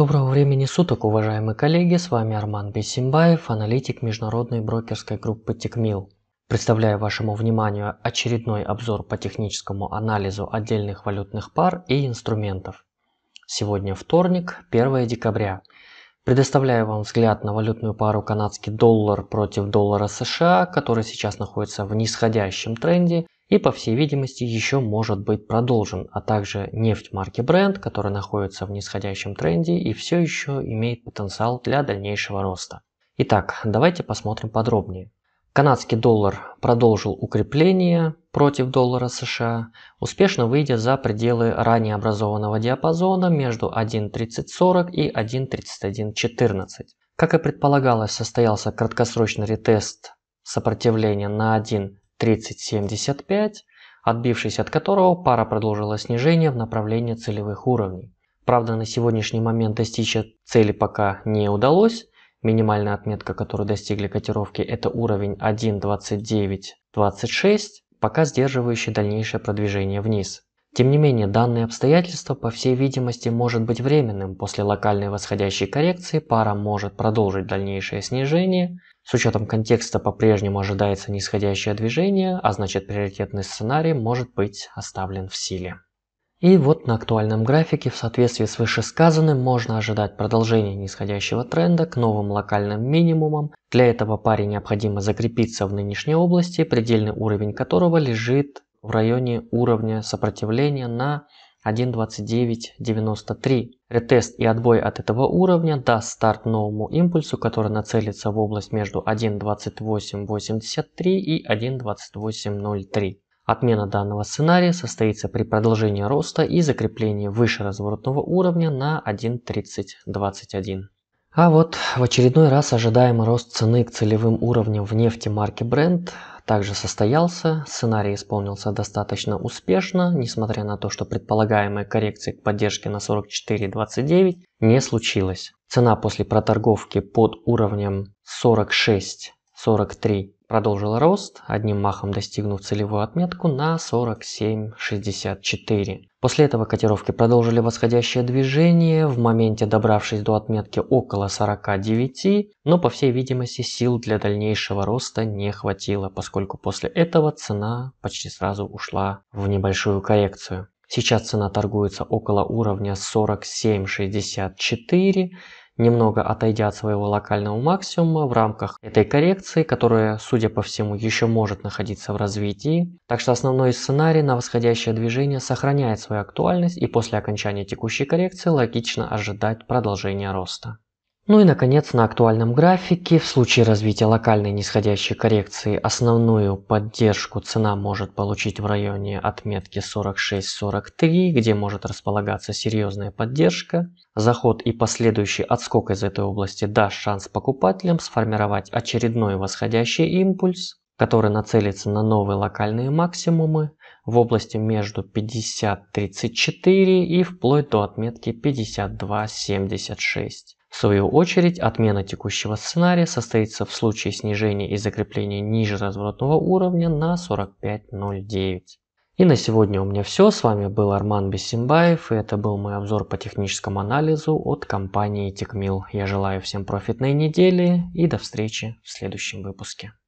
Доброго времени суток, уважаемые коллеги, с вами Арман Бесимбаев, аналитик международной брокерской группы Текмил. Представляю вашему вниманию очередной обзор по техническому анализу отдельных валютных пар и инструментов. Сегодня вторник, 1 декабря. Предоставляю вам взгляд на валютную пару канадский доллар против доллара США, который сейчас находится в нисходящем тренде и, по всей видимости, еще может быть продолжен, а также нефть марки Brent, которая находится в нисходящем тренде и все еще имеет потенциал для дальнейшего роста. Итак, давайте посмотрим подробнее. Канадский доллар продолжил укрепление против доллара США, успешно выйдя за пределы ранее образованного диапазона между 1.3040 и 1.3114. Как и предполагалось, состоялся краткосрочный ретест сопротивления на 1 30.75, отбившись от которого пара продолжила снижение в направлении целевых уровней. Правда, на сегодняшний момент достичь цели пока не удалось. Минимальная отметка, которую достигли котировки, это уровень 1.29.26, пока сдерживающий дальнейшее продвижение вниз. Тем не менее, данное обстоятельство, по всей видимости, может быть временным. После локальной восходящей коррекции пара может продолжить дальнейшее снижение. С учетом контекста по-прежнему ожидается нисходящее движение, а значит приоритетный сценарий может быть оставлен в силе. И вот на актуальном графике в соответствии с вышесказанным можно ожидать продолжения нисходящего тренда к новым локальным минимумам. Для этого паре необходимо закрепиться в нынешней области, предельный уровень которого лежит в районе уровня сопротивления на 1.2993. Ретест и отбой от этого уровня даст старт новому импульсу, который нацелится в область между 1.2883 и 1.2803. Отмена данного сценария состоится при продолжении роста и закреплении выше разворотного уровня на 1.3021. А вот в очередной раз ожидаемый рост цены к целевым уровням в нефти марки Brent также состоялся, сценарий исполнился достаточно успешно, несмотря на то, что предполагаемая коррекция к поддержке на 44.29 не случилась. Цена после проторговки под уровнем 46.43 продолжил рост, одним махом достигнув целевую отметку на 47.64. После этого котировки продолжили восходящее движение, в моменте добравшись до отметки около 49, но по всей видимости сил для дальнейшего роста не хватило, поскольку после этого цена почти сразу ушла в небольшую коррекцию. Сейчас цена торгуется около уровня 47.64 немного отойдя от своего локального максимума в рамках этой коррекции, которая, судя по всему, еще может находиться в развитии. Так что основной сценарий на восходящее движение сохраняет свою актуальность и после окончания текущей коррекции логично ожидать продолжения роста. Ну и наконец на актуальном графике в случае развития локальной нисходящей коррекции основную поддержку цена может получить в районе отметки 46-43, где может располагаться серьезная поддержка. Заход и последующий отскок из этой области даст шанс покупателям сформировать очередной восходящий импульс, который нацелится на новые локальные максимумы в области между 50-34 и вплоть до отметки 52-76 свою очередь, отмена текущего сценария состоится в случае снижения и закрепления ниже разворотного уровня на 45.09. И на сегодня у меня все. С вами был Арман Бесимбаев, и это был мой обзор по техническому анализу от компании TechMill. Я желаю всем профитной недели и до встречи в следующем выпуске.